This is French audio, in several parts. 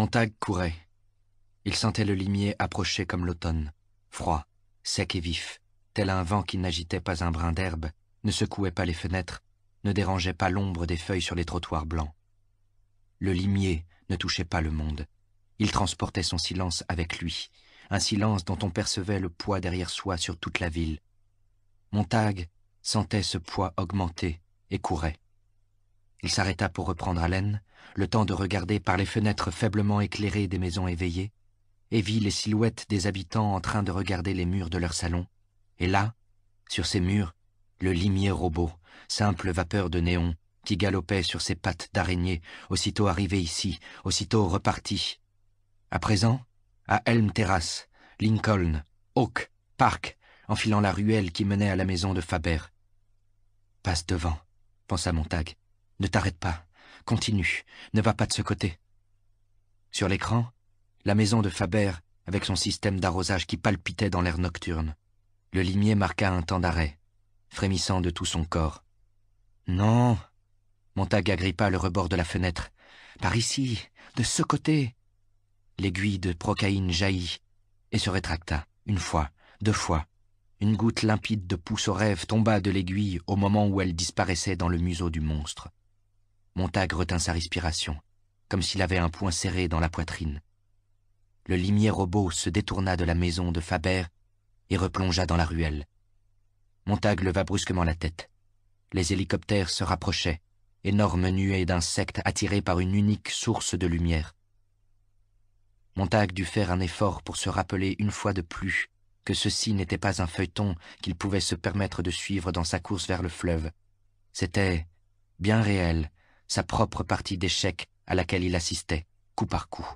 Montag courait. Il sentait le limier approcher comme l'automne, froid, sec et vif, tel un vent qui n'agitait pas un brin d'herbe, ne secouait pas les fenêtres, ne dérangeait pas l'ombre des feuilles sur les trottoirs blancs. Le limier ne touchait pas le monde. Il transportait son silence avec lui, un silence dont on percevait le poids derrière soi sur toute la ville. Montague sentait ce poids augmenter et courait. Il s'arrêta pour reprendre haleine, le temps de regarder par les fenêtres faiblement éclairées des maisons éveillées, et vit les silhouettes des habitants en train de regarder les murs de leur salon, et là, sur ces murs, le limier robot, simple vapeur de néon, qui galopait sur ses pattes d'araignée, aussitôt arrivé ici, aussitôt reparti. À présent, à Elm Terrace, Lincoln, Oak, Park, enfilant la ruelle qui menait à la maison de Faber. Passe devant, pensa Montag. Ne t'arrête pas. Continue. Ne va pas de ce côté. Sur l'écran, la maison de Faber avec son système d'arrosage qui palpitait dans l'air nocturne. Le limier marqua un temps d'arrêt, frémissant de tout son corps. Non Monta agrippa le rebord de la fenêtre. Par ici, de ce côté L'aiguille de procaïne jaillit et se rétracta, une fois, deux fois. Une goutte limpide de pouce au rêve tomba de l'aiguille au moment où elle disparaissait dans le museau du monstre. Montague retint sa respiration, comme s'il avait un poing serré dans la poitrine. Le limier robot se détourna de la maison de Faber et replongea dans la ruelle. Montague leva brusquement la tête. Les hélicoptères se rapprochaient, énormes nuées d'insectes attirés par une unique source de lumière. Montague dut faire un effort pour se rappeler une fois de plus que ceci n'était pas un feuilleton qu'il pouvait se permettre de suivre dans sa course vers le fleuve. C'était bien réel, sa propre partie d'échec à laquelle il assistait, coup par coup.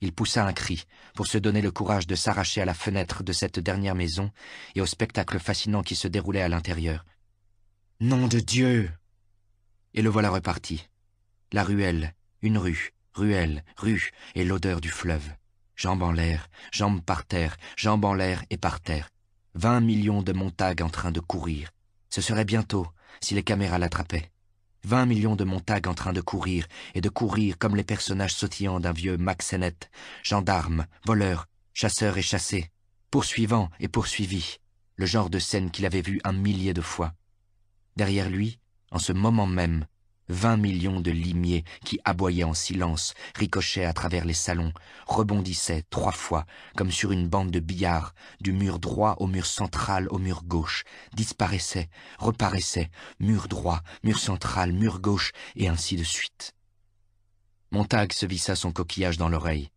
Il poussa un cri pour se donner le courage de s'arracher à la fenêtre de cette dernière maison et au spectacle fascinant qui se déroulait à l'intérieur. Nom de Dieu Et le voilà reparti. La ruelle, une rue, ruelle, rue, et l'odeur du fleuve. Jambes en l'air, jambes par terre, jambes en l'air et par terre. Vingt millions de montagues en train de courir. Ce serait bientôt, si les caméras l'attrapaient. Vingt millions de montagnes en train de courir, et de courir comme les personnages sautillants d'un vieux Max gendarmes, voleurs, chasseurs et chassés, poursuivant et poursuivi, le genre de scène qu'il avait vu un millier de fois. Derrière lui, en ce moment même, Vingt millions de limiers qui aboyaient en silence, ricochaient à travers les salons, rebondissaient trois fois, comme sur une bande de billard, du mur droit au mur central au mur gauche, disparaissaient, reparaissaient, mur droit, mur central, mur gauche, et ainsi de suite. Montag se vissa son coquillage dans l'oreille.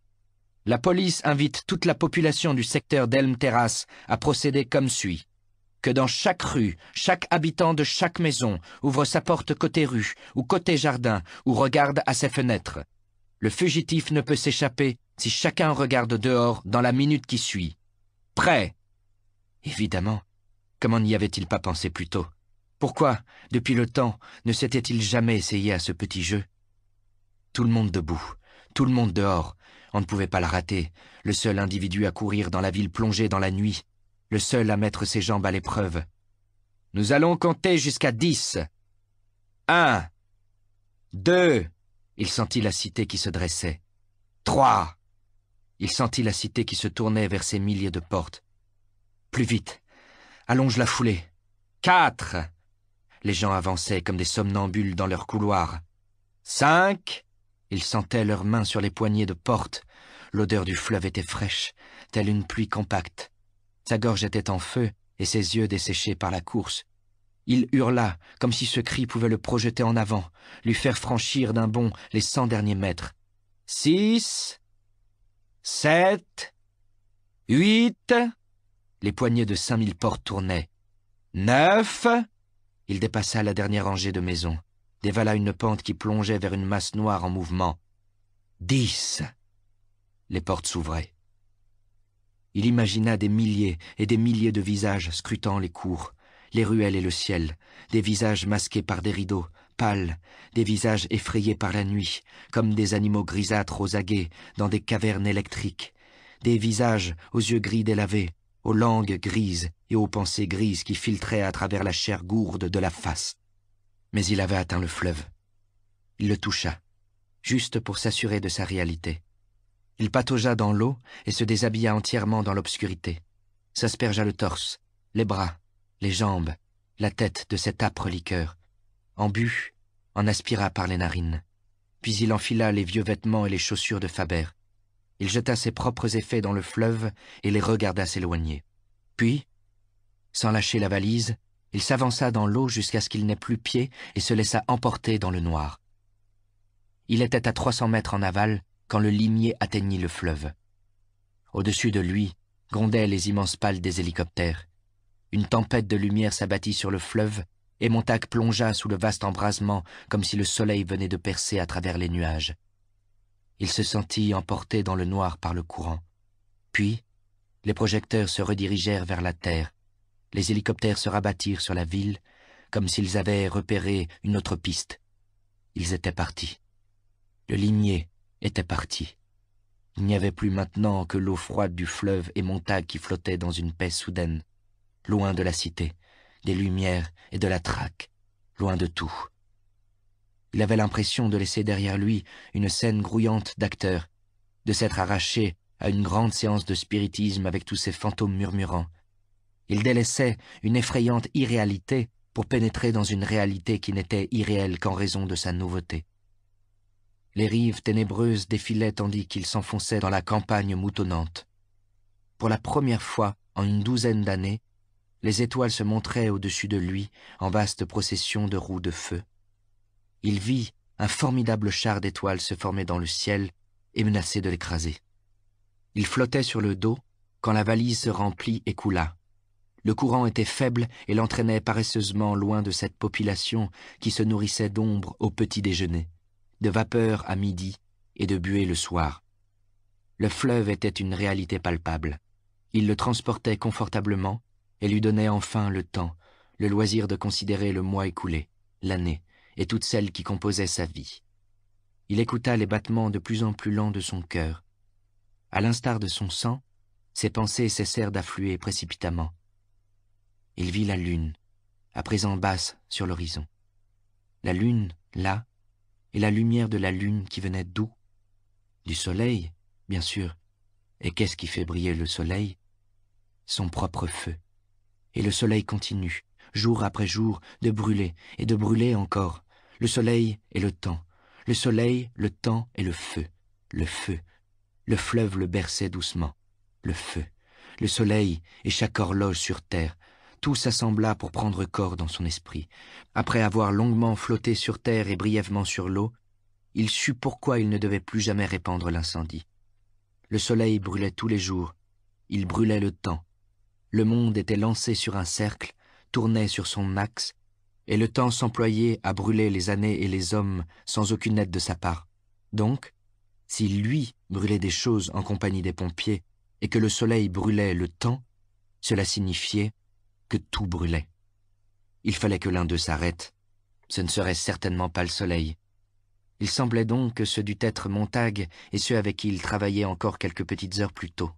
La police invite toute la population du secteur d'Elm Terrace à procéder comme suit que dans chaque rue, chaque habitant de chaque maison ouvre sa porte côté rue ou côté jardin ou regarde à ses fenêtres. Le fugitif ne peut s'échapper si chacun regarde dehors dans la minute qui suit. Prêt Évidemment. Comment n'y avait-il pas pensé plus tôt Pourquoi, depuis le temps, ne s'était-il jamais essayé à ce petit jeu Tout le monde debout, tout le monde dehors. On ne pouvait pas la rater, le seul individu à courir dans la ville plongée dans la nuit, le seul à mettre ses jambes à l'épreuve. Nous allons compter jusqu'à dix. Un. Deux. Il sentit la cité qui se dressait. Trois. Il sentit la cité qui se tournait vers ses milliers de portes. Plus vite. Allonge la foulée. Quatre. Les gens avançaient comme des somnambules dans leurs couloirs. Cinq. Ils sentaient leurs mains sur les poignées de portes. L'odeur du fleuve était fraîche, telle une pluie compacte. Sa gorge était en feu et ses yeux desséchés par la course. Il hurla, comme si ce cri pouvait le projeter en avant, lui faire franchir d'un bond les cent derniers mètres. Six, sept, huit. Les poignées de cinq mille portes tournaient. Neuf. Il dépassa la dernière rangée de maisons, dévala une pente qui plongeait vers une masse noire en mouvement. Dix. Les portes s'ouvraient. Il imagina des milliers et des milliers de visages scrutant les cours, les ruelles et le ciel, des visages masqués par des rideaux, pâles, des visages effrayés par la nuit, comme des animaux grisâtres aux aguets dans des cavernes électriques, des visages aux yeux gris délavés, aux langues grises et aux pensées grises qui filtraient à travers la chair gourde de la face. Mais il avait atteint le fleuve. Il le toucha, juste pour s'assurer de sa réalité. Il pataugea dans l'eau et se déshabilla entièrement dans l'obscurité. S'aspergea le torse, les bras, les jambes, la tête de cet âpre liqueur. En but, en aspira par les narines. Puis il enfila les vieux vêtements et les chaussures de Faber. Il jeta ses propres effets dans le fleuve et les regarda s'éloigner. Puis, sans lâcher la valise, il s'avança dans l'eau jusqu'à ce qu'il n'ait plus pied et se laissa emporter dans le noir. Il était à trois cents mètres en aval quand le limier atteignit le fleuve. Au-dessus de lui grondaient les immenses pales des hélicoptères. Une tempête de lumière s'abattit sur le fleuve, et Montac plongea sous le vaste embrasement comme si le soleil venait de percer à travers les nuages. Il se sentit emporté dans le noir par le courant. Puis, les projecteurs se redirigèrent vers la terre. Les hélicoptères se rabattirent sur la ville, comme s'ils avaient repéré une autre piste. Ils étaient partis. Le limier était parti. Il n'y avait plus maintenant que l'eau froide du fleuve et montagne qui flottait dans une paix soudaine, loin de la cité, des lumières et de la traque, loin de tout. Il avait l'impression de laisser derrière lui une scène grouillante d'acteurs, de s'être arraché à une grande séance de spiritisme avec tous ces fantômes murmurants. Il délaissait une effrayante irréalité pour pénétrer dans une réalité qui n'était irréelle qu'en raison de sa nouveauté. Les rives ténébreuses défilaient tandis qu'il s'enfonçait dans la campagne moutonnante. Pour la première fois en une douzaine d'années, les étoiles se montraient au-dessus de lui en vaste procession de roues de feu. Il vit un formidable char d'étoiles se former dans le ciel et menacer de l'écraser. Il flottait sur le dos quand la valise se remplit et coula. Le courant était faible et l'entraînait paresseusement loin de cette population qui se nourrissait d'ombre au petit déjeuner de vapeur à midi et de buée le soir. Le fleuve était une réalité palpable. Il le transportait confortablement et lui donnait enfin le temps, le loisir de considérer le mois écoulé, l'année, et toutes celles qui composaient sa vie. Il écouta les battements de plus en plus lents de son cœur. À l'instar de son sang, ses pensées cessèrent d'affluer précipitamment. Il vit la lune, à présent basse sur l'horizon. La lune, là, et la lumière de la lune qui venait d'où Du soleil, bien sûr. Et qu'est-ce qui fait briller le soleil Son propre feu. Et le soleil continue, jour après jour, de brûler et de brûler encore. Le soleil et le temps. Le soleil, le temps et le feu. Le feu. Le fleuve le berçait doucement. Le feu. Le soleil et chaque horloge sur terre tout s'assembla pour prendre corps dans son esprit. Après avoir longuement flotté sur terre et brièvement sur l'eau, il sut pourquoi il ne devait plus jamais répandre l'incendie. Le soleil brûlait tous les jours, il brûlait le temps. Le monde était lancé sur un cercle, tournait sur son axe, et le temps s'employait à brûler les années et les hommes sans aucune aide de sa part. Donc, si lui brûlait des choses en compagnie des pompiers, et que le soleil brûlait le temps, cela signifiait tout brûlait. Il fallait que l'un d'eux s'arrête. Ce ne serait certainement pas le soleil. Il semblait donc que ce dût être Montague et ceux avec qui il travaillait encore quelques petites heures plus tôt.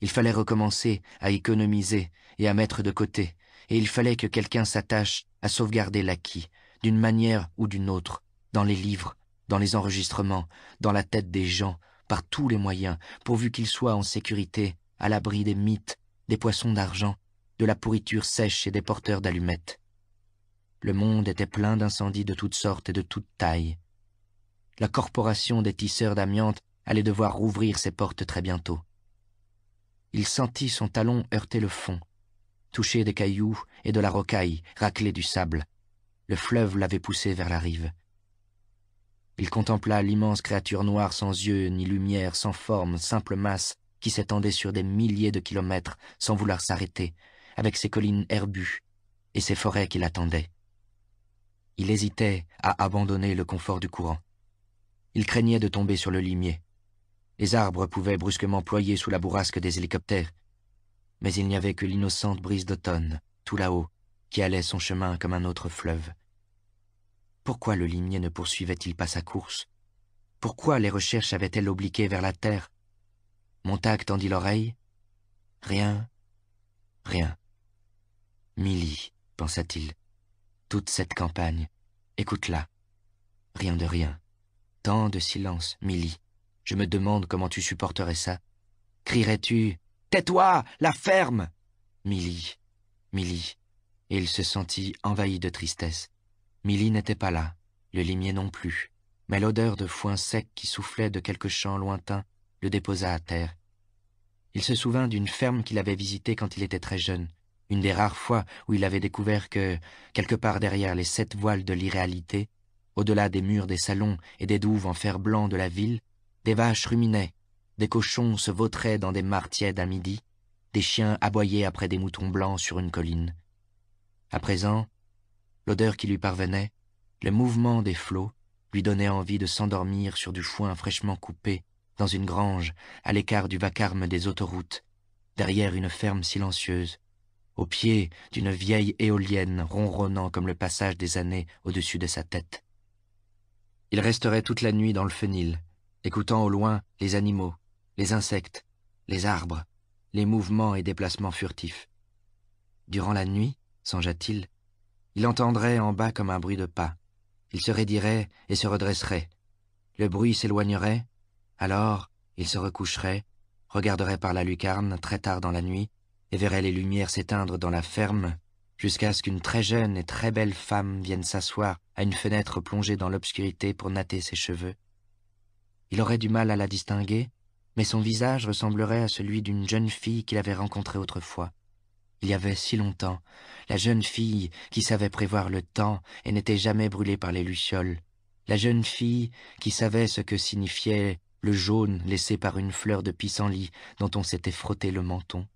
Il fallait recommencer à économiser et à mettre de côté, et il fallait que quelqu'un s'attache à sauvegarder l'acquis, d'une manière ou d'une autre, dans les livres, dans les enregistrements, dans la tête des gens, par tous les moyens, pourvu qu'il soit en sécurité, à l'abri des mythes, des poissons d'argent de la pourriture sèche et des porteurs d'allumettes. Le monde était plein d'incendies de toutes sortes et de toutes tailles. La corporation des tisseurs d'amiante allait devoir rouvrir ses portes très bientôt. Il sentit son talon heurter le fond, toucher des cailloux et de la rocaille, racler du sable. Le fleuve l'avait poussé vers la rive. Il contempla l'immense créature noire sans yeux, ni lumière, sans forme, simple masse, qui s'étendait sur des milliers de kilomètres, sans vouloir s'arrêter, avec ses collines herbues et ses forêts qui l'attendaient. Il hésitait à abandonner le confort du courant. Il craignait de tomber sur le limier. Les arbres pouvaient brusquement ployer sous la bourrasque des hélicoptères, mais il n'y avait que l'innocente brise d'automne, tout là-haut, qui allait son chemin comme un autre fleuve. Pourquoi le limier ne poursuivait-il pas sa course Pourquoi les recherches avaient-elles obliqué vers la terre Montag tendit l'oreille. Rien, rien. Milly, pensa-t-il. Toute cette campagne. Écoute-la. Rien de rien. Tant de silence, Milly. Je me demande comment tu supporterais ça. Crierais-tu Tais-toi La ferme Milly. Milly. Et il se sentit envahi de tristesse. Milly n'était pas là, le limier non plus, mais l'odeur de foin sec qui soufflait de quelque champ lointain le déposa à terre. Il se souvint d'une ferme qu'il avait visitée quand il était très jeune, une des rares fois où il avait découvert que, quelque part derrière les sept voiles de l'irréalité, au-delà des murs des salons et des douves en fer blanc de la ville, des vaches ruminaient, des cochons se vautraient dans des mares tièdes à midi, des chiens aboyaient après des moutons blancs sur une colline. À présent, l'odeur qui lui parvenait, le mouvement des flots, lui donnait envie de s'endormir sur du foin fraîchement coupé, dans une grange, à l'écart du vacarme des autoroutes, derrière une ferme silencieuse, au pied d'une vieille éolienne ronronnant comme le passage des années au-dessus de sa tête. Il resterait toute la nuit dans le fenil, écoutant au loin les animaux, les insectes, les arbres, les mouvements et déplacements furtifs. Durant la nuit, songea-t-il, il entendrait en bas comme un bruit de pas. Il se raidirait et se redresserait. Le bruit s'éloignerait, alors il se recoucherait, regarderait par la lucarne très tard dans la nuit, et verrait les lumières s'éteindre dans la ferme, jusqu'à ce qu'une très jeune et très belle femme vienne s'asseoir à une fenêtre plongée dans l'obscurité pour natter ses cheveux. Il aurait du mal à la distinguer, mais son visage ressemblerait à celui d'une jeune fille qu'il avait rencontrée autrefois. Il y avait si longtemps, la jeune fille qui savait prévoir le temps et n'était jamais brûlée par les lucioles, la jeune fille qui savait ce que signifiait le jaune laissé par une fleur de pissenlit dont on s'était frotté le menton.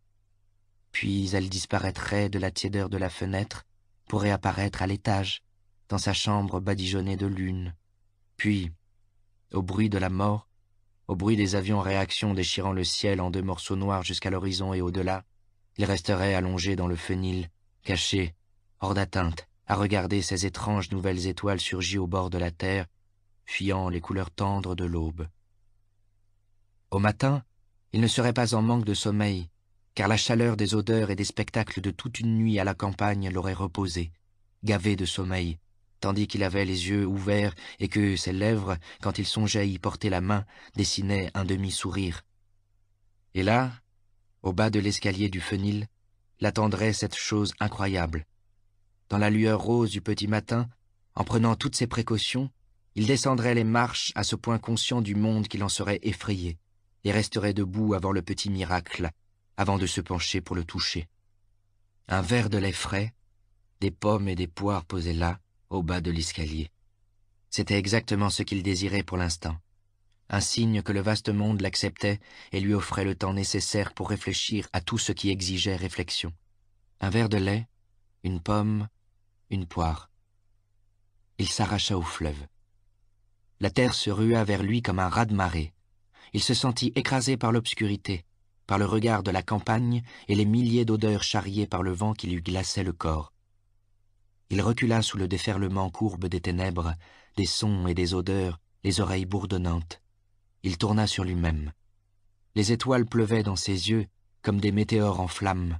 Puis elle disparaîtrait de la tiédeur de la fenêtre pour réapparaître à l'étage, dans sa chambre badigeonnée de lune. Puis, au bruit de la mort, au bruit des avions en réaction déchirant le ciel en deux morceaux noirs jusqu'à l'horizon et au-delà, il resterait allongé dans le fenil, caché, hors d'atteinte, à regarder ces étranges nouvelles étoiles surgies au bord de la terre, fuyant les couleurs tendres de l'aube. Au matin, il ne serait pas en manque de sommeil, car la chaleur des odeurs et des spectacles de toute une nuit à la campagne l'aurait reposé, gavé de sommeil, tandis qu'il avait les yeux ouverts et que ses lèvres, quand il songeait à y porter la main, dessinaient un demi-sourire. Et là, au bas de l'escalier du fenil, l'attendrait cette chose incroyable. Dans la lueur rose du petit matin, en prenant toutes ses précautions, il descendrait les marches à ce point conscient du monde qu'il en serait effrayé, et resterait debout avant le petit miracle, avant de se pencher pour le toucher. Un verre de lait frais, des pommes et des poires posées là, au bas de l'escalier. C'était exactement ce qu'il désirait pour l'instant. Un signe que le vaste monde l'acceptait et lui offrait le temps nécessaire pour réfléchir à tout ce qui exigeait réflexion. Un verre de lait, une pomme, une poire. Il s'arracha au fleuve. La terre se rua vers lui comme un raz de marée. Il se sentit écrasé par l'obscurité, par le regard de la campagne et les milliers d'odeurs charriées par le vent qui lui glaçait le corps. Il recula sous le déferlement courbe des ténèbres, des sons et des odeurs, les oreilles bourdonnantes. Il tourna sur lui-même. Les étoiles pleuvaient dans ses yeux comme des météores en flammes.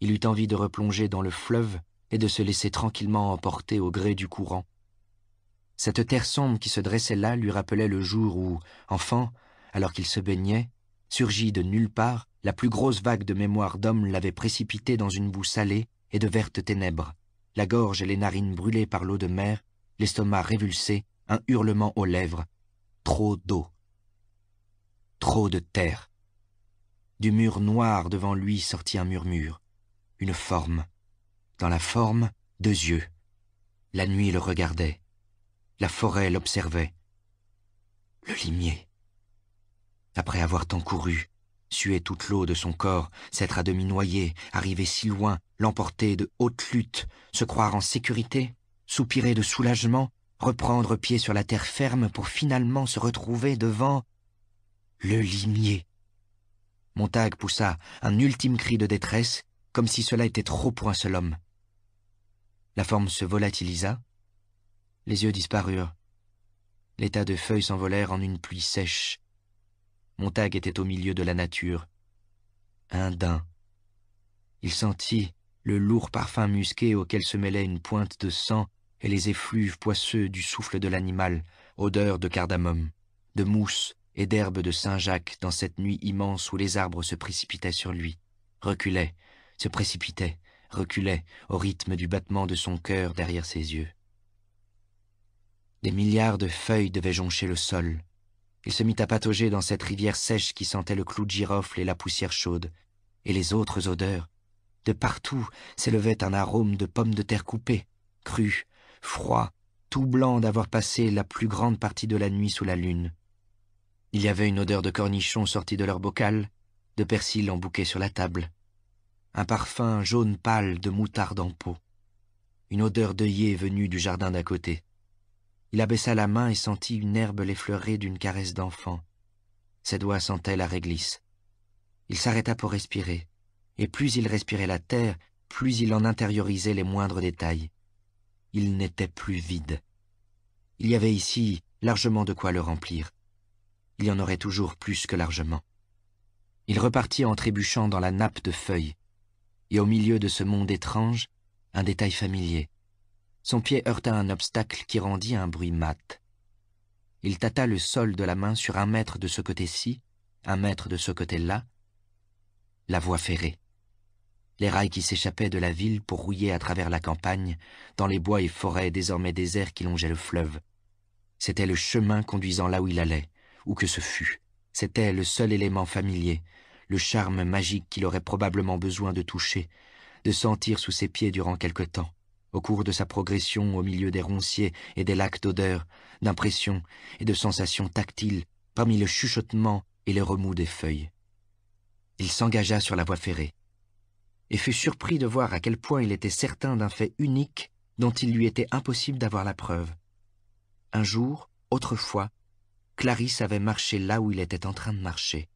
Il eut envie de replonger dans le fleuve et de se laisser tranquillement emporter au gré du courant. Cette terre sombre qui se dressait là lui rappelait le jour où, enfant, alors qu'il se baignait, Surgit de nulle part, la plus grosse vague de mémoire d'homme l'avait précipité dans une boue salée et de vertes ténèbres, la gorge et les narines brûlées par l'eau de mer, l'estomac révulsé, un hurlement aux lèvres. Trop d'eau. Trop de terre. Du mur noir devant lui sortit un murmure, une forme. Dans la forme, deux yeux. La nuit le regardait. La forêt l'observait. Le limier après avoir tant couru, suer toute l'eau de son corps, s'être à demi noyé, arriver si loin, l'emporter de hautes luttes, se croire en sécurité, soupirer de soulagement, reprendre pied sur la terre ferme pour finalement se retrouver devant le limier. Montague poussa un ultime cri de détresse, comme si cela était trop pour un seul homme. La forme se volatilisa, les yeux disparurent. Les tas de feuilles s'envolèrent en une pluie sèche, Montag était au milieu de la nature. Un daim. Il sentit le lourd parfum musqué auquel se mêlait une pointe de sang et les effluves poisseux du souffle de l'animal, odeur de cardamome, de mousse et d'herbe de Saint-Jacques dans cette nuit immense où les arbres se précipitaient sur lui, reculaient, se précipitaient, reculaient au rythme du battement de son cœur derrière ses yeux. Des milliards de feuilles devaient joncher le sol, il se mit à patauger dans cette rivière sèche qui sentait le clou de girofle et la poussière chaude, et les autres odeurs. De partout s'élevait un arôme de pommes de terre coupées, crues, froides, tout blanc d'avoir passé la plus grande partie de la nuit sous la lune. Il y avait une odeur de cornichons sortis de leur bocal, de persil bouquet sur la table, un parfum jaune pâle de moutarde en pot, une odeur d'œillet venue du jardin d'à côté. Il abaissa la main et sentit une herbe l'effleurer d'une caresse d'enfant. Ses doigts sentaient la réglisse. Il s'arrêta pour respirer, et plus il respirait la terre, plus il en intériorisait les moindres détails. Il n'était plus vide. Il y avait ici largement de quoi le remplir. Il y en aurait toujours plus que largement. Il repartit en trébuchant dans la nappe de feuilles, et au milieu de ce monde étrange, un détail familier, son pied heurta un obstacle qui rendit un bruit mat. Il tâta le sol de la main sur un mètre de ce côté-ci, un mètre de ce côté-là. La voie ferrée. Les rails qui s'échappaient de la ville pour rouiller à travers la campagne, dans les bois et forêts désormais déserts qui longeaient le fleuve. C'était le chemin conduisant là où il allait, ou que ce fût. C'était le seul élément familier, le charme magique qu'il aurait probablement besoin de toucher, de sentir sous ses pieds durant quelque temps au cours de sa progression au milieu des ronciers et des lacs d'odeur, d'impressions et de sensations tactiles, parmi le chuchotement et les remous des feuilles. Il s'engagea sur la voie ferrée, et fut surpris de voir à quel point il était certain d'un fait unique dont il lui était impossible d'avoir la preuve. Un jour, autrefois, Clarisse avait marché là où il était en train de marcher.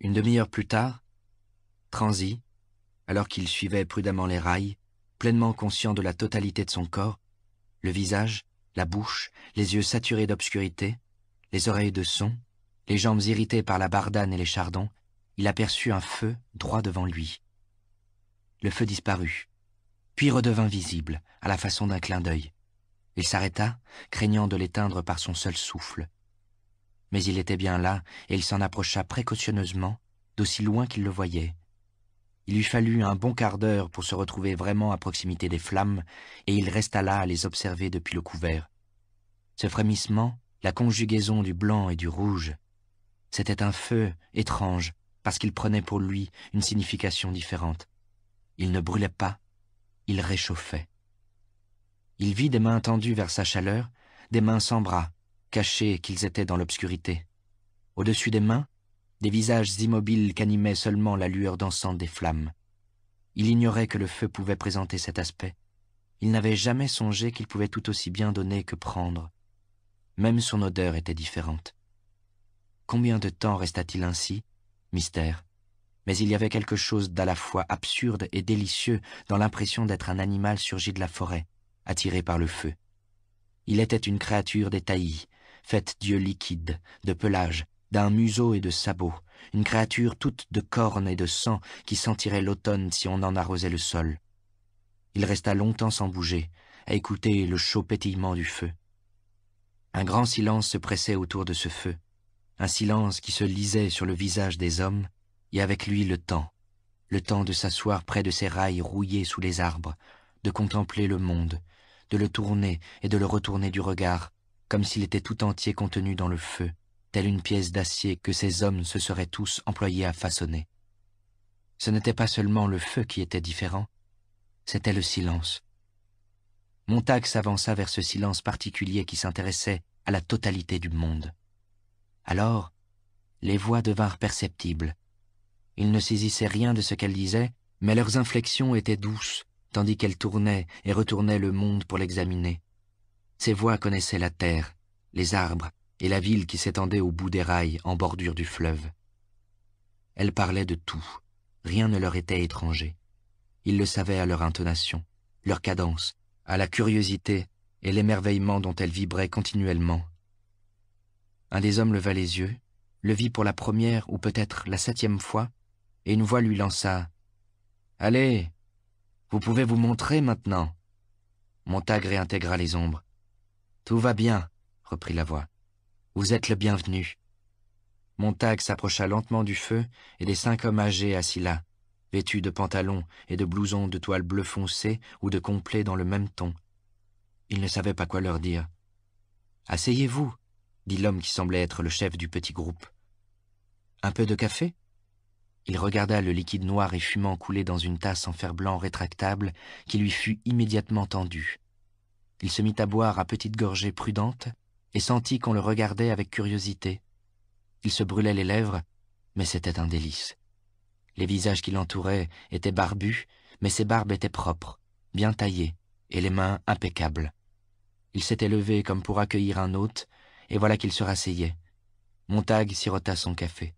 Une demi-heure plus tard, transi, alors qu'il suivait prudemment les rails, pleinement conscient de la totalité de son corps, le visage, la bouche, les yeux saturés d'obscurité, les oreilles de son, les jambes irritées par la bardane et les chardons, il aperçut un feu droit devant lui. Le feu disparut, puis redevint visible, à la façon d'un clin d'œil. Il s'arrêta, craignant de l'éteindre par son seul souffle. Mais il était bien là, et il s'en approcha précautionneusement, d'aussi loin qu'il le voyait, il lui fallut un bon quart d'heure pour se retrouver vraiment à proximité des flammes, et il resta là à les observer depuis le couvert. Ce frémissement, la conjugaison du blanc et du rouge, c'était un feu étrange, parce qu'il prenait pour lui une signification différente. Il ne brûlait pas, il réchauffait. Il vit des mains tendues vers sa chaleur, des mains sans bras, cachées qu'ils étaient dans l'obscurité. Au-dessus des mains, des visages immobiles qu'animait seulement la lueur dansante des flammes. Il ignorait que le feu pouvait présenter cet aspect. Il n'avait jamais songé qu'il pouvait tout aussi bien donner que prendre. Même son odeur était différente. Combien de temps resta-t-il ainsi Mystère. Mais il y avait quelque chose d'à la fois absurde et délicieux dans l'impression d'être un animal surgi de la forêt, attiré par le feu. Il était une créature détaillée, faite d'yeux liquides, de pelage, d'un museau et de sabots, une créature toute de cornes et de sang qui sentirait l'automne si on en arrosait le sol. Il resta longtemps sans bouger, à écouter le chaud pétillement du feu. Un grand silence se pressait autour de ce feu, un silence qui se lisait sur le visage des hommes, et avec lui le temps, le temps de s'asseoir près de ces rails rouillés sous les arbres, de contempler le monde, de le tourner et de le retourner du regard, comme s'il était tout entier contenu dans le feu, telle une pièce d'acier que ces hommes se seraient tous employés à façonner. Ce n'était pas seulement le feu qui était différent, c'était le silence. Montag s'avança vers ce silence particulier qui s'intéressait à la totalité du monde. Alors, les voix devinrent perceptibles. Ils ne saisissaient rien de ce qu'elles disaient, mais leurs inflexions étaient douces, tandis qu'elles tournaient et retournaient le monde pour l'examiner. Ces voix connaissaient la terre, les arbres, et la ville qui s'étendait au bout des rails en bordure du fleuve. Elles parlaient de tout, rien ne leur était étranger. Ils le savaient à leur intonation, leur cadence, à la curiosité et l'émerveillement dont elles vibraient continuellement. Un des hommes leva les yeux, le vit pour la première ou peut-être la septième fois, et une voix lui lança « Allez, vous pouvez vous montrer maintenant !» Montag réintégra les ombres. « Tout va bien, » reprit la voix. Vous êtes le bienvenu. Montag s'approcha lentement du feu, et les cinq hommes âgés assis là, vêtus de pantalons et de blousons de toile bleu foncé ou de complet dans le même ton. Il ne savait pas quoi leur dire. Asseyez-vous, dit l'homme qui semblait être le chef du petit groupe. Un peu de café Il regarda le liquide noir et fumant couler dans une tasse en fer blanc rétractable qui lui fut immédiatement tendue. Il se mit à boire à petites gorgées prudentes, et sentit qu'on le regardait avec curiosité. Il se brûlait les lèvres, mais c'était un délice. Les visages qui l'entouraient étaient barbus, mais ses barbes étaient propres, bien taillées, et les mains impeccables. Il s'était levé comme pour accueillir un hôte, et voilà qu'il se rasseyait. Montague sirota son café.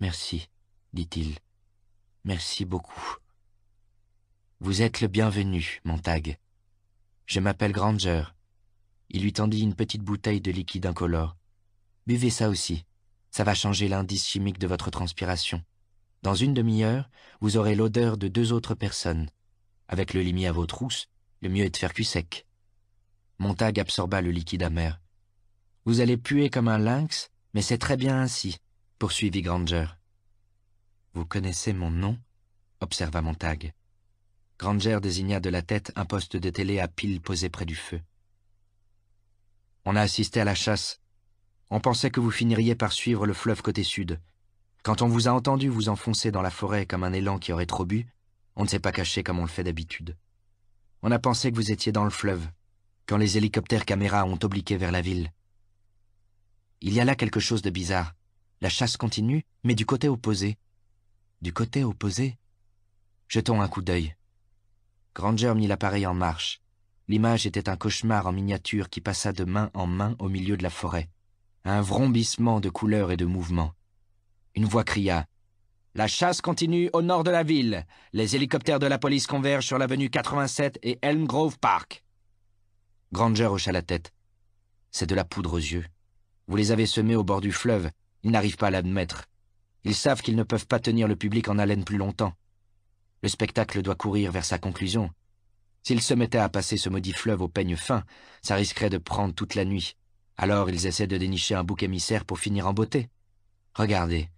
Merci, dit-il. Merci beaucoup. Vous êtes le bienvenu, Montague. Je m'appelle Granger, il lui tendit une petite bouteille de liquide incolore. Buvez ça aussi. Ça va changer l'indice chimique de votre transpiration. Dans une demi-heure, vous aurez l'odeur de deux autres personnes. Avec le limi à vos trousses, le mieux est de faire cul sec. Montag absorba le liquide amer. Vous allez puer comme un lynx, mais c'est très bien ainsi, poursuivit Granger. Vous connaissez mon nom observa Montag. Granger désigna de la tête un poste de télé à pile posé près du feu. On a assisté à la chasse. On pensait que vous finiriez par suivre le fleuve côté sud. Quand on vous a entendu vous enfoncer dans la forêt comme un élan qui aurait trop bu, on ne s'est pas caché comme on le fait d'habitude. On a pensé que vous étiez dans le fleuve, quand les hélicoptères caméras ont obliqué vers la ville. Il y a là quelque chose de bizarre. La chasse continue, mais du côté opposé. Du côté opposé Jetons un coup d'œil. Granger mit l'appareil en marche. L'image était un cauchemar en miniature qui passa de main en main au milieu de la forêt, un vrombissement de couleurs et de mouvements. Une voix cria La chasse continue au nord de la ville. Les hélicoptères de la police convergent sur l'avenue 87 et Elmgrove Park. Granger hocha la tête. C'est de la poudre aux yeux. Vous les avez semés au bord du fleuve. Ils n'arrivent pas à l'admettre. Ils savent qu'ils ne peuvent pas tenir le public en haleine plus longtemps. Le spectacle doit courir vers sa conclusion. S'ils se mettaient à passer ce maudit fleuve au peigne fin, ça risquerait de prendre toute la nuit. Alors ils essaient de dénicher un bouc émissaire pour finir en beauté. Regardez,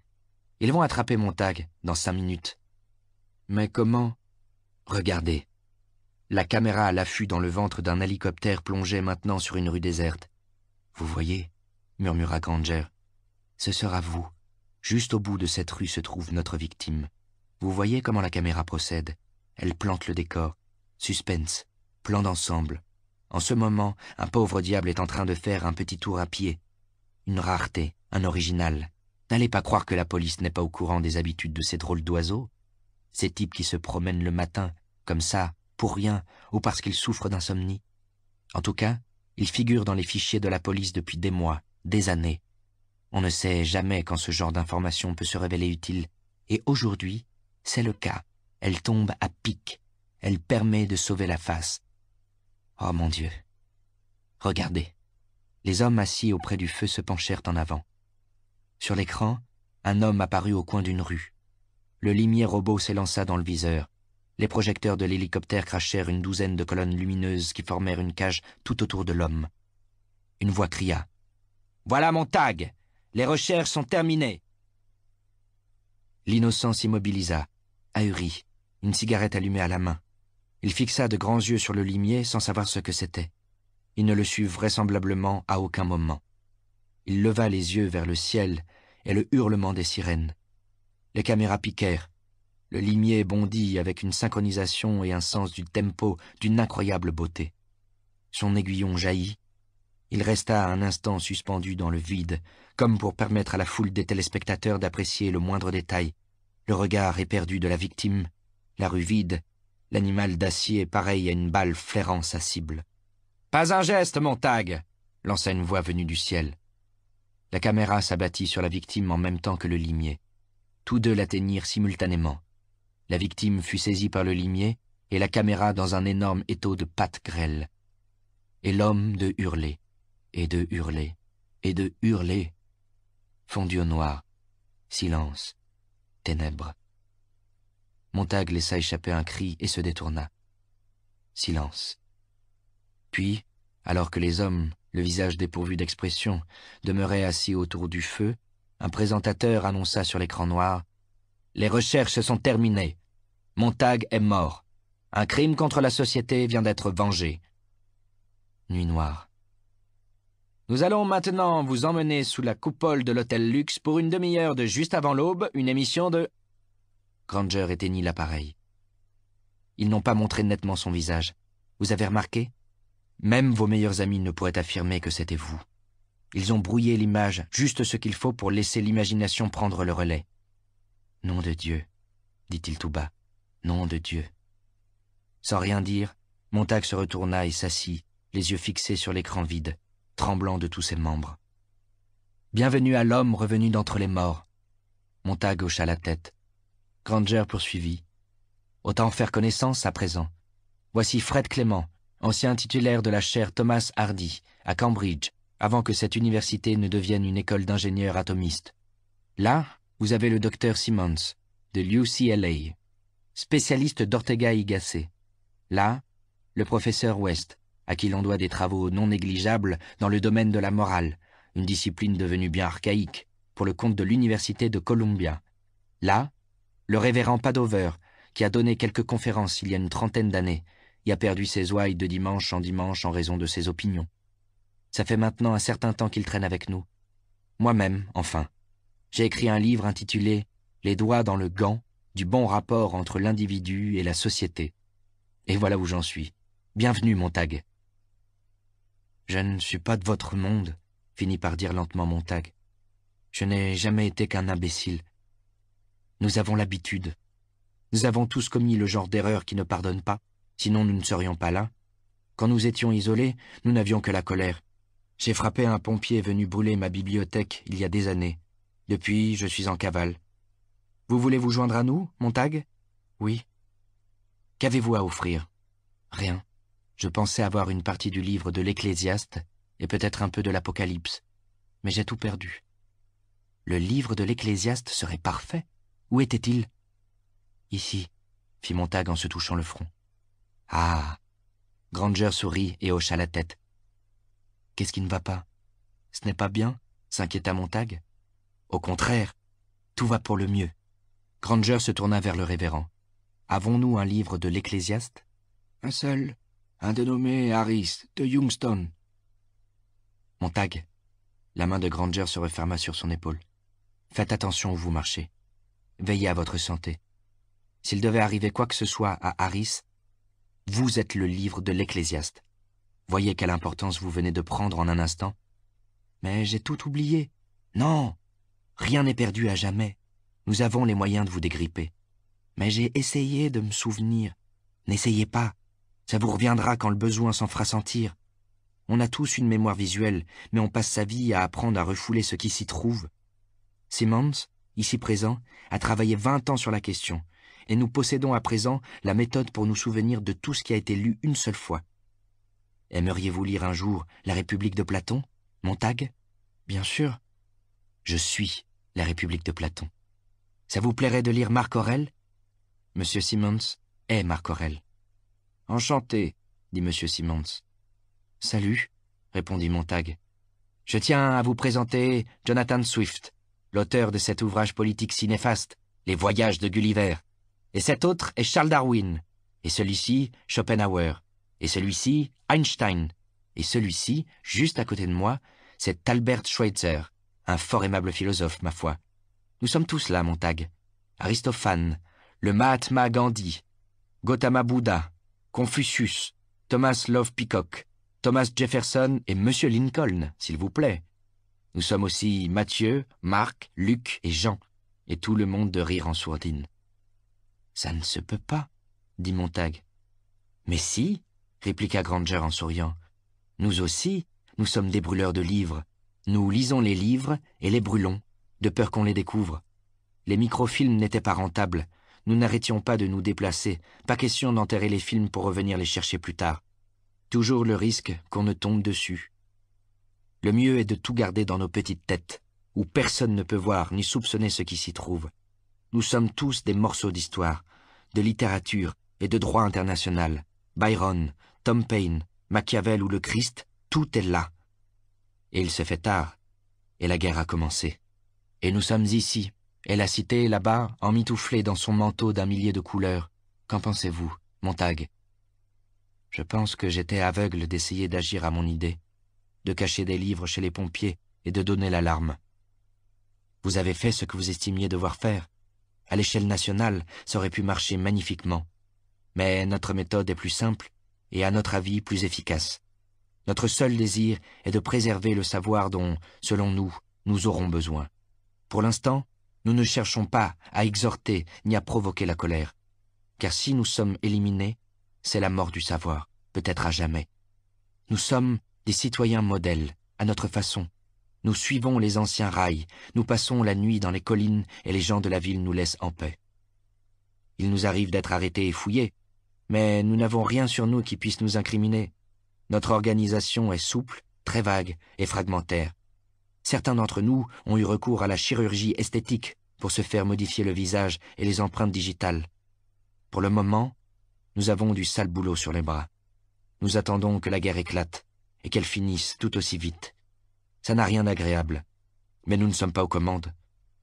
ils vont attraper Montag dans cinq minutes. Mais comment Regardez. La caméra à l'affût dans le ventre d'un hélicoptère plongeait maintenant sur une rue déserte. Vous voyez murmura Granger. Ce sera vous. Juste au bout de cette rue se trouve notre victime. Vous voyez comment la caméra procède. Elle plante le décor. Suspense, plan d'ensemble. En ce moment, un pauvre diable est en train de faire un petit tour à pied. Une rareté, un original. N'allez pas croire que la police n'est pas au courant des habitudes de ces drôles d'oiseaux. Ces types qui se promènent le matin, comme ça, pour rien, ou parce qu'ils souffrent d'insomnie. En tout cas, ils figurent dans les fichiers de la police depuis des mois, des années. On ne sait jamais quand ce genre d'information peut se révéler utile, et aujourd'hui, c'est le cas. Elle tombe à pic elle permet de sauver la face. Oh mon Dieu. Regardez. Les hommes assis auprès du feu se penchèrent en avant. Sur l'écran, un homme apparut au coin d'une rue. Le limier robot s'élança dans le viseur. Les projecteurs de l'hélicoptère crachèrent une douzaine de colonnes lumineuses qui formèrent une cage tout autour de l'homme. Une voix cria. Voilà mon tag. Les recherches sont terminées. L'innocent s'immobilisa, ahuri, une cigarette allumée à la main. Il fixa de grands yeux sur le limier sans savoir ce que c'était. Il ne le sut vraisemblablement à aucun moment. Il leva les yeux vers le ciel et le hurlement des sirènes. Les caméras piquèrent. Le limier bondit avec une synchronisation et un sens du tempo d'une incroyable beauté. Son aiguillon jaillit. Il resta un instant suspendu dans le vide, comme pour permettre à la foule des téléspectateurs d'apprécier le moindre détail, le regard éperdu de la victime, la rue vide, L'animal d'acier pareil à une balle flairant sa cible. Pas un geste, mon tag lança une voix venue du ciel. La caméra s'abattit sur la victime en même temps que le limier. Tous deux l'atteignirent simultanément. La victime fut saisie par le limier et la caméra dans un énorme étau de pattes grêles. Et l'homme de hurler, et de hurler, et de hurler. Fondu au noir, silence, ténèbres. Montague laissa échapper un cri et se détourna. Silence. Puis, alors que les hommes, le visage dépourvu d'expression, demeuraient assis autour du feu, un présentateur annonça sur l'écran noir Les recherches sont terminées. Montague est mort. Un crime contre la société vient d'être vengé. Nuit noire. Nous allons maintenant vous emmener sous la coupole de l'hôtel Luxe pour une demi-heure de juste avant l'aube, une émission de Granger éteignit l'appareil. Ils n'ont pas montré nettement son visage. Vous avez remarqué Même vos meilleurs amis ne pourraient affirmer que c'était vous. Ils ont brouillé l'image, juste ce qu'il faut pour laisser l'imagination prendre le relais. Nom de Dieu, dit-il tout bas. Nom de Dieu. Sans rien dire, Montag se retourna et s'assit, les yeux fixés sur l'écran vide, tremblant de tous ses membres. Bienvenue à l'homme revenu d'entre les morts. Montag hocha la tête. Granger poursuivit. Autant faire connaissance à présent. Voici Fred Clément, ancien titulaire de la chaire Thomas Hardy, à Cambridge, avant que cette université ne devienne une école d'ingénieurs atomistes. Là, vous avez le docteur Simmons, de l'UCLA, spécialiste d'Ortega y Là, le professeur West, à qui l'on doit des travaux non négligeables dans le domaine de la morale, une discipline devenue bien archaïque, pour le compte de l'Université de Columbia. Là, le révérend Padover, qui a donné quelques conférences il y a une trentaine d'années, y a perdu ses ouailles de dimanche en dimanche en raison de ses opinions. Ça fait maintenant un certain temps qu'il traîne avec nous. Moi-même, enfin. J'ai écrit un livre intitulé Les doigts dans le gant du bon rapport entre l'individu et la société. Et voilà où j'en suis. Bienvenue, Montag. Je ne suis pas de votre monde, finit par dire lentement Montag. Je n'ai jamais été qu'un imbécile. Nous avons l'habitude. Nous avons tous commis le genre d'erreur qui ne pardonne pas, sinon nous ne serions pas là. Quand nous étions isolés, nous n'avions que la colère. J'ai frappé un pompier venu brûler ma bibliothèque il y a des années. Depuis, je suis en cavale. Vous voulez vous joindre à nous, Montag Oui. Qu'avez-vous à offrir Rien. Je pensais avoir une partie du livre de l'Ecclésiaste et peut-être un peu de l'Apocalypse. Mais j'ai tout perdu. Le livre de l'Ecclésiaste serait parfait. Où était-il Ici, fit Montag en se touchant le front. Ah Granger sourit et hocha la tête. Qu'est-ce qui ne va pas Ce n'est pas bien s'inquiéta Montag. Au contraire, tout va pour le mieux. Granger se tourna vers le révérend. Avons-nous un livre de l'Ecclésiaste Un seul, un dénommé Harris, de Youngstown. Montag, la main de Granger se referma sur son épaule. Faites attention où vous marchez. Veillez à votre santé. S'il devait arriver quoi que ce soit à Harris, vous êtes le livre de l'Ecclésiaste. Voyez quelle importance vous venez de prendre en un instant. Mais j'ai tout oublié. Non, rien n'est perdu à jamais. Nous avons les moyens de vous dégripper. Mais j'ai essayé de me souvenir. N'essayez pas. Ça vous reviendra quand le besoin s'en fera sentir. On a tous une mémoire visuelle, mais on passe sa vie à apprendre à refouler ce qui s'y trouve. Simmons ici présent, a travaillé vingt ans sur la question, et nous possédons à présent la méthode pour nous souvenir de tout ce qui a été lu une seule fois. Aimeriez-vous lire un jour La République de Platon Montague Bien sûr. Je suis la République de Platon. Ça vous plairait de lire Marc Aurel Monsieur Simmons est Marc Aurel. Enchanté, dit Monsieur Simmons. Salut, répondit Montague. Je tiens à vous présenter Jonathan Swift, l'auteur de cet ouvrage politique si néfaste, Les Voyages de Gulliver. Et cet autre est Charles Darwin, et celui-ci Schopenhauer, et celui-ci Einstein, et celui-ci, juste à côté de moi, c'est Albert Schweitzer, un fort aimable philosophe, ma foi. Nous sommes tous là, mon tag. Aristophane, le Mahatma Gandhi, Gautama Buddha. »« Confucius, Thomas Love Peacock, Thomas Jefferson et Monsieur Lincoln, s'il vous plaît. Nous sommes aussi Mathieu, Marc, Luc et Jean, et tout le monde de rire en sourdine. Ça ne se peut pas, dit Montag. Mais si, répliqua Granger en souriant. Nous aussi, nous sommes des brûleurs de livres. Nous lisons les livres et les brûlons, de peur qu'on les découvre. Les microfilms n'étaient pas rentables. Nous n'arrêtions pas de nous déplacer, pas question d'enterrer les films pour revenir les chercher plus tard. Toujours le risque qu'on ne tombe dessus. Le mieux est de tout garder dans nos petites têtes, où personne ne peut voir ni soupçonner ce qui s'y trouve. Nous sommes tous des morceaux d'histoire, de littérature et de droit international. Byron, Tom Paine, Machiavel ou le Christ, tout est là. Et il se fait tard, et la guerre a commencé. Et nous sommes ici, et la cité là-bas, emmitouflée dans son manteau d'un millier de couleurs. Qu'en pensez-vous, Montague Je pense que j'étais aveugle d'essayer d'agir à mon idée de cacher des livres chez les pompiers et de donner l'alarme. Vous avez fait ce que vous estimiez devoir faire. À l'échelle nationale, ça aurait pu marcher magnifiquement. Mais notre méthode est plus simple et à notre avis plus efficace. Notre seul désir est de préserver le savoir dont, selon nous, nous aurons besoin. Pour l'instant, nous ne cherchons pas à exhorter ni à provoquer la colère, car si nous sommes éliminés, c'est la mort du savoir, peut-être à jamais. Nous sommes des citoyens modèles, à notre façon. Nous suivons les anciens rails, nous passons la nuit dans les collines et les gens de la ville nous laissent en paix. Il nous arrive d'être arrêtés et fouillés, mais nous n'avons rien sur nous qui puisse nous incriminer. Notre organisation est souple, très vague et fragmentaire. Certains d'entre nous ont eu recours à la chirurgie esthétique pour se faire modifier le visage et les empreintes digitales. Pour le moment, nous avons du sale boulot sur les bras. Nous attendons que la guerre éclate et qu'elles finissent tout aussi vite. Ça n'a rien d'agréable. Mais nous ne sommes pas aux commandes.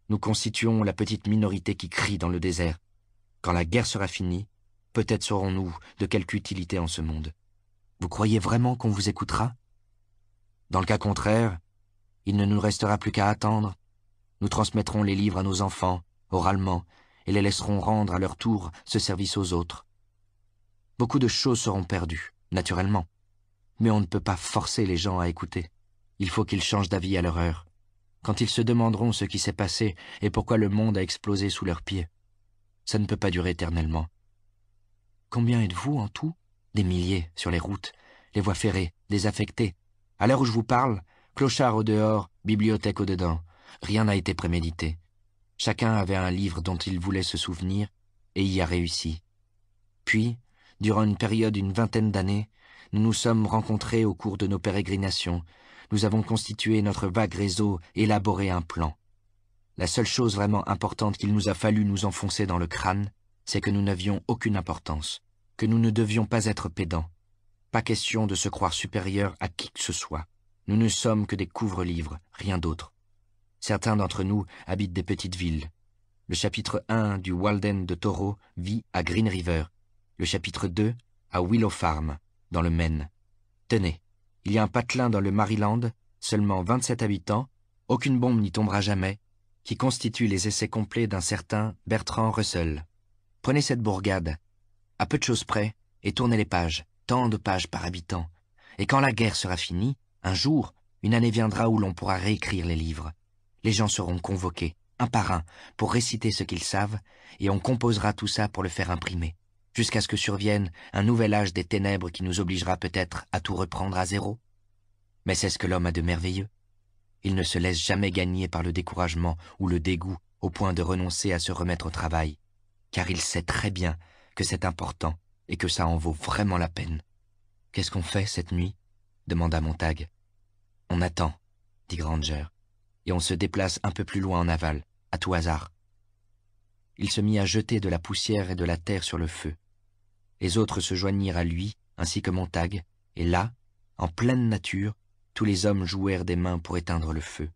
Nous constituons la petite minorité qui crie dans le désert. Quand la guerre sera finie, peut-être serons-nous de quelque utilité en ce monde. Vous croyez vraiment qu'on vous écoutera Dans le cas contraire, il ne nous restera plus qu'à attendre. Nous transmettrons les livres à nos enfants, oralement, et les laisserons rendre à leur tour ce service aux autres. Beaucoup de choses seront perdues, naturellement mais on ne peut pas forcer les gens à écouter. Il faut qu'ils changent d'avis à leur heure, quand ils se demanderont ce qui s'est passé et pourquoi le monde a explosé sous leurs pieds. Ça ne peut pas durer éternellement. Combien êtes-vous en tout Des milliers, sur les routes, les voies ferrées, désaffectées. À l'heure où je vous parle, clochard au dehors, bibliothèque au dedans. Rien n'a été prémédité. Chacun avait un livre dont il voulait se souvenir et y a réussi. Puis, durant une période d'une vingtaine d'années, nous nous sommes rencontrés au cours de nos pérégrinations, nous avons constitué notre vague réseau, élaboré un plan. La seule chose vraiment importante qu'il nous a fallu nous enfoncer dans le crâne, c'est que nous n'avions aucune importance, que nous ne devions pas être pédants. Pas question de se croire supérieur à qui que ce soit. Nous ne sommes que des couvre-livres, rien d'autre. Certains d'entre nous habitent des petites villes. Le chapitre 1 du Walden de Toro vit à Green River, le chapitre 2 à Willow Farm, dans le Maine. Tenez, il y a un patelin dans le Maryland, seulement 27 habitants, aucune bombe n'y tombera jamais, qui constitue les essais complets d'un certain Bertrand Russell. Prenez cette bourgade, à peu de choses près, et tournez les pages, tant de pages par habitant. Et quand la guerre sera finie, un jour, une année viendra où l'on pourra réécrire les livres. Les gens seront convoqués, un par un, pour réciter ce qu'ils savent, et on composera tout ça pour le faire imprimer jusqu'à ce que survienne un nouvel âge des ténèbres qui nous obligera peut-être à tout reprendre à zéro Mais c'est ce que l'homme a de merveilleux. Il ne se laisse jamais gagner par le découragement ou le dégoût au point de renoncer à se remettre au travail, car il sait très bien que c'est important et que ça en vaut vraiment la peine. Qu'est-ce qu'on fait cette nuit demanda Montag. On attend, dit Granger, et on se déplace un peu plus loin en aval, à tout hasard. Il se mit à jeter de la poussière et de la terre sur le feu les autres se joignirent à lui, ainsi que Montague, et là, en pleine nature, tous les hommes jouèrent des mains pour éteindre le feu.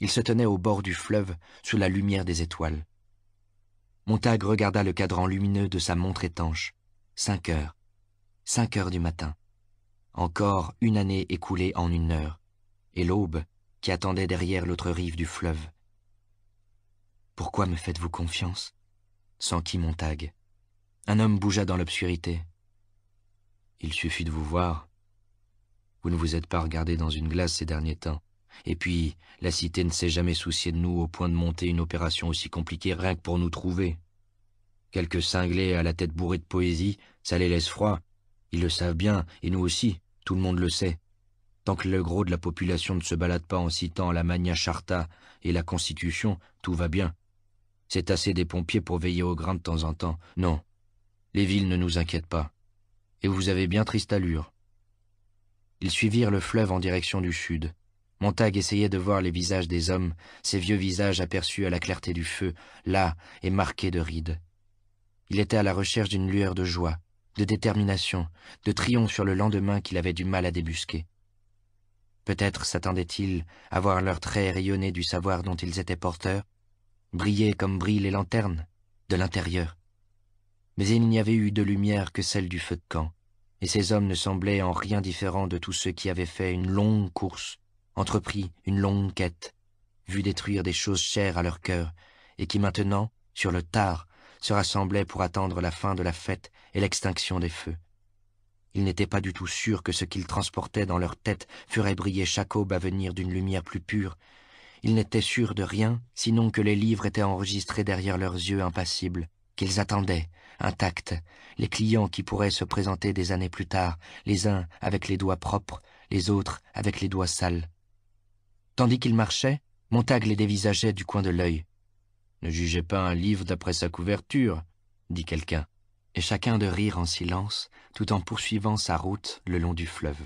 Ils se tenaient au bord du fleuve, sous la lumière des étoiles. Montag regarda le cadran lumineux de sa montre étanche. Cinq heures. Cinq heures du matin. Encore une année écoulée en une heure. Et l'aube, qui attendait derrière l'autre rive du fleuve. Pourquoi me faites-vous confiance Sans qui Montag un homme bougea dans l'obscurité. Il suffit de vous voir. Vous ne vous êtes pas regardé dans une glace ces derniers temps. Et puis, la cité ne s'est jamais souciée de nous au point de monter une opération aussi compliquée rien que pour nous trouver. Quelques cinglés à la tête bourrée de poésie, ça les laisse froid. Ils le savent bien, et nous aussi, tout le monde le sait. Tant que le gros de la population ne se balade pas en citant la Magna Charta et la Constitution, tout va bien. C'est assez des pompiers pour veiller au grain de temps en temps. Non, les villes ne nous inquiètent pas, et vous avez bien triste allure. Ils suivirent le fleuve en direction du sud. Montag essayait de voir les visages des hommes, ces vieux visages aperçus à la clarté du feu, là et marqués de rides. Il était à la recherche d'une lueur de joie, de détermination, de triomphe sur le lendemain qu'il avait du mal à débusquer. Peut-être s'attendait-il à voir leurs traits rayonner du savoir dont ils étaient porteurs, briller comme brillent les lanternes, de l'intérieur mais il n'y avait eu de lumière que celle du feu de camp, et ces hommes ne semblaient en rien différents de tous ceux qui avaient fait une longue course, entrepris une longue quête, vu détruire des choses chères à leur cœur, et qui maintenant, sur le tard, se rassemblaient pour attendre la fin de la fête et l'extinction des feux. Ils n'étaient pas du tout sûrs que ce qu'ils transportaient dans leur tête ferait briller chaque aube à venir d'une lumière plus pure. Ils n'étaient sûrs de rien, sinon que les livres étaient enregistrés derrière leurs yeux impassibles, ils attendaient, intacts, les clients qui pourraient se présenter des années plus tard, les uns avec les doigts propres, les autres avec les doigts sales. Tandis qu'ils marchaient, Montague les dévisageait du coin de l'œil. Ne jugez pas un livre d'après sa couverture, dit quelqu'un, et chacun de rire en silence, tout en poursuivant sa route le long du fleuve.